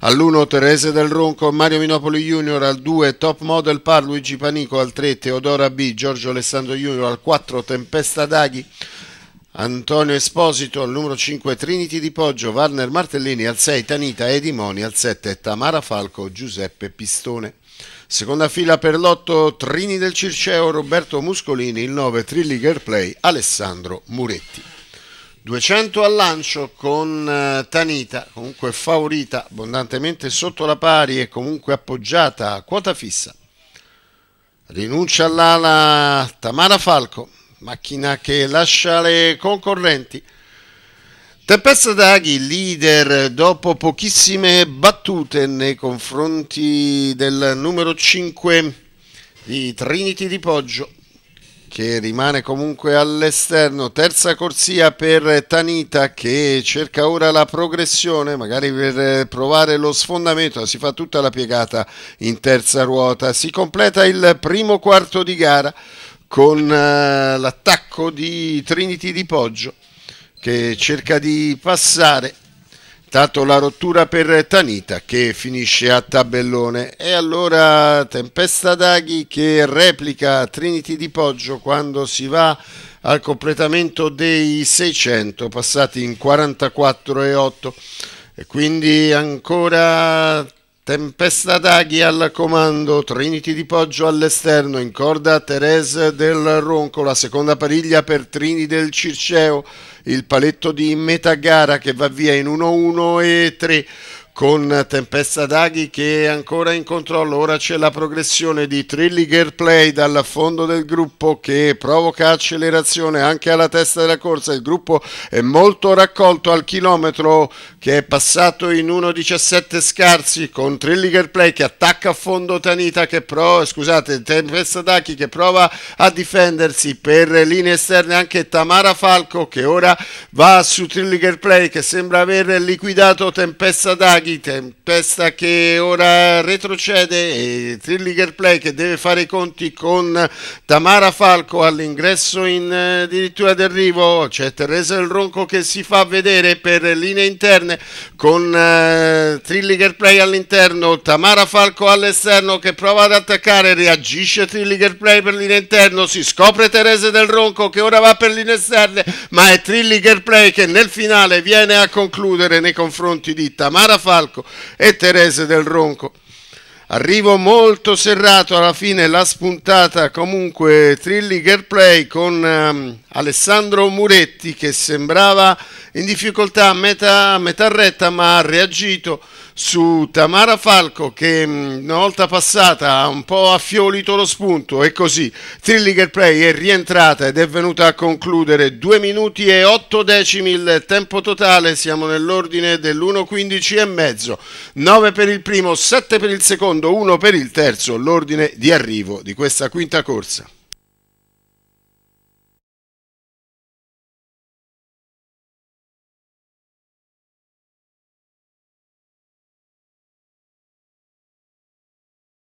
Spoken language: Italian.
all'1 Terese del Ronco, Mario Minopoli Junior, al 2 Top Model Par, Luigi Panico, al 3 Teodora B, Giorgio Alessandro Junior, al 4 Tempesta Daghi, Antonio Esposito, al numero 5 Trinity di Poggio, Warner Martellini, al 6 Tanita Edimoni, al 7 Tamara Falco, Giuseppe Pistone. Seconda fila per l'8, Trini del Circeo, Roberto Muscolini, il 9 Trilliger Play, Alessandro Muretti. 200 al lancio con eh, Tanita, comunque favorita, abbondantemente sotto la pari e comunque appoggiata a quota fissa. Rinuncia all'ala Tamara Falco, macchina che lascia le concorrenti. Tempesta Daghi, leader dopo pochissime battute nei confronti del numero 5 di Trinity di Poggio che rimane comunque all'esterno, terza corsia per Tanita che cerca ora la progressione, magari per eh, provare lo sfondamento, si fa tutta la piegata in terza ruota, si completa il primo quarto di gara con eh, l'attacco di Trinity di Poggio che cerca di passare Tanto la rottura per Tanita che finisce a tabellone e allora Tempesta d'Aghi che replica Trinity di Poggio quando si va al completamento dei 600 passati in 44 e 8 e quindi ancora Tempesta d'Aghi al comando, Trinity di Poggio all'esterno, in corda Terese del Ronco, la seconda pariglia per Trini del Circeo, il paletto di metà gara che va via in 1-1 e 3 con Tempesta d'Aghi che è ancora in controllo, ora c'è la progressione di Trilliger Play dal fondo del gruppo che provoca accelerazione anche alla testa della corsa, il gruppo è molto raccolto al chilometro che è passato in 1.17 scarsi con Trilliger Play che attacca a fondo Tanita che pro, scusate, Tempesta d'Aghi che prova a difendersi per linee esterne anche Tamara Falco che ora va su Trilliger Play che sembra aver liquidato Tempesta d'Aghi Draghi, tempesta che ora retrocede e Trilliger Play che deve fare i conti con Tamara Falco all'ingresso in addirittura eh, d'arrivo, c'è Teresa Il Ronco che si fa vedere per linee interne con eh, Trilliger Play all'interno, Tamara Falco all'esterno che prova ad attaccare, reagisce Trilliger Play per linea interna, si scopre Teresa Del Ronco che ora va per linee esterne, ma è Trilliger Play che nel finale viene a concludere nei confronti di Tamara Falco Falco e Terese del Ronco. Arrivo molto serrato alla fine la spuntata comunque Trilliger Play con um, Alessandro Muretti che sembrava in difficoltà a metà, metà retta ma ha reagito su Tamara Falco che mm, una volta passata ha un po' affiolito lo spunto e così Trilliger Play è rientrata ed è venuta a concludere 2 minuti e 8 decimi il tempo totale siamo nell'ordine dell'1.15 e mezzo 9 per il primo, 7 per il secondo, 1 per il terzo l'ordine di arrivo di questa quinta corsa